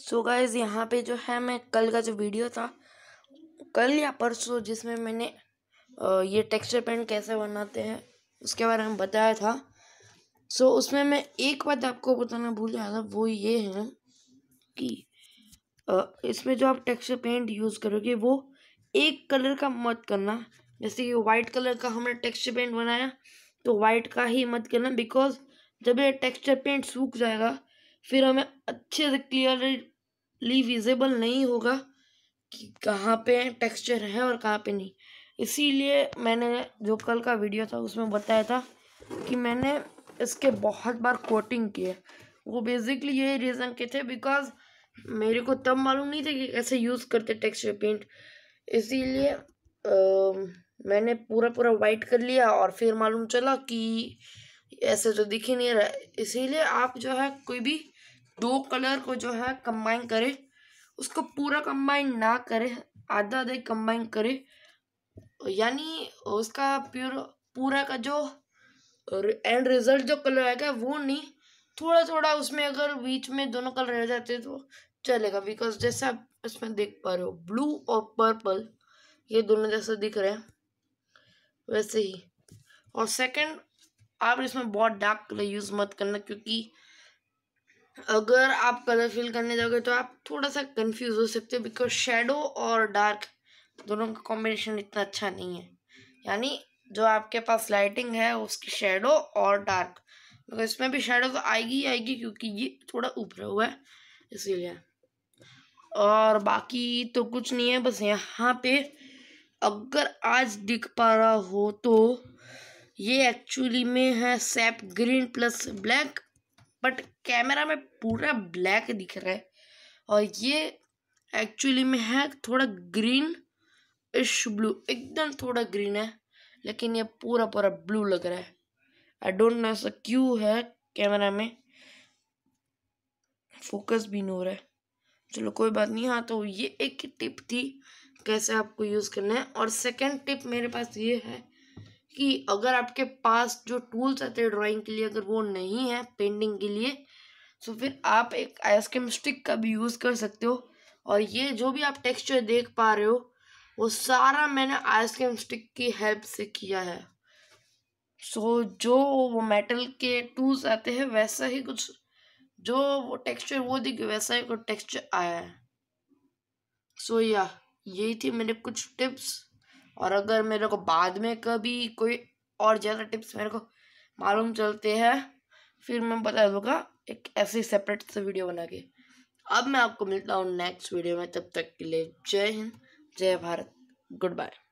so guys यहाँ पे जो है मैं कल का जो वीडियो था कल या परसों जिसमें मैंने ये टेक्सचर पेंट कैसे बनाते हैं उसके बारे में बताया था सो so, उसमें मैं एक बात आपको बताना भूल गया था वो ये है कि इसमें जो आप टेक्सचर पेंट यूज़ करोगे वो एक कलर का मत करना जैसे कि वाइट कलर का हमने टेक्सचर पेंट बनाया तो वाइट का ही मत करना बिकॉज जब ये टेक्सचर पेंट सूख जाएगा फिर हमें अच्छे से क्लियरली विजिबल नहीं होगा कि कहाँ पे टेक्सचर है और कहाँ पे नहीं इसीलिए मैंने जो कल का वीडियो था उसमें बताया था कि मैंने इसके बहुत बार कोटिंग किए वो बेसिकली यही रीज़न के थे बिकॉज मेरे को तब मालूम नहीं था कि कैसे यूज़ करते टेक्सचर पेंट इसीलिए मैंने पूरा पूरा वाइट कर लिया और फिर मालूम चला कि ऐसे तो दिख ही नहीं रहा इसीलिए आप जो है कोई भी दो कलर को जो है कंबाइन करें उसको पूरा कंबाइन ना करें आधा आधा कंबाइन करें यानी उसका प्योर पूरा का जो एंड रिजल्ट जो कलर आएगा वो नहीं थोड़ा थोड़ा उसमें अगर बीच में दोनों कलर रह जाते तो चलेगा बिकॉज जैसे आप इसमें देख पा रहे हो ब्लू और पर्पल ये दोनों जैसे दिख रहे हैं वैसे ही और सेकंड आप इसमें बहुत डार्क कलर यूज़ मत करना क्योंकि अगर आप कलर फिल करने जाओगे तो आप थोड़ा सा कंफ्यूज हो सकते हो बिकॉज शेडो और डार्क दोनों का कॉम्बिनेशन इतना अच्छा नहीं है यानी जो आपके पास लाइटिंग है उसकी शेडो और डार्क बिकॉज इसमें भी शेडो तो आएगी ही आएगी क्योंकि ये थोड़ा ऊपर हुआ है इसीलिए और बाकी तो कुछ नहीं है बस यहाँ पे अगर आज दिख पा रहा हो तो ये एक्चुअली में है sap green plus black but camera में पूरा ब्लैक दिख रहा है और ये एक्चुअली में है थोड़ा ग्रीन इश ब्लू एकदम थोड़ा ग्रीन है लेकिन ये पूरा पूरा ब्लू लग रहा है आई डोंट नो ऐसा क्यों है कैमरा में फोकस भी नहीं हो रहा है चलो कोई बात नहीं हाँ तो ये एक टिप थी कैसे आपको यूज़ करना है और सेकंड टिप मेरे पास ये है कि अगर आपके पास जो टूल्स आते हैं ड्राइंग के लिए अगर वो नहीं है पेंटिंग के लिए तो फिर आप एक आइसक्रीम स्टिक का भी यूज़ कर सकते हो और ये जो भी आप टेक्सचर देख पा रहे हो वो सारा मैंने आइसक्रीम स्टिक की हेल्प से किया है सो so, जो वो मेटल के टूल्स आते हैं वैसा ही कुछ जो वो टेक्सचर वो दिखे वैसा ही कुछ टेक्सचर आया है सो so, या yeah, यही थी मेरे कुछ टिप्स और अगर मेरे को बाद में कभी कोई और ज़्यादा टिप्स मेरे को मालूम चलते हैं फिर मैं बता दूँगा एक ऐसी सेपरेट से वीडियो बना के अब मैं आपको मिलता हूँ नेक्स्ट वीडियो में तब तक के लिए जय हिंद जय भारत गुड बाय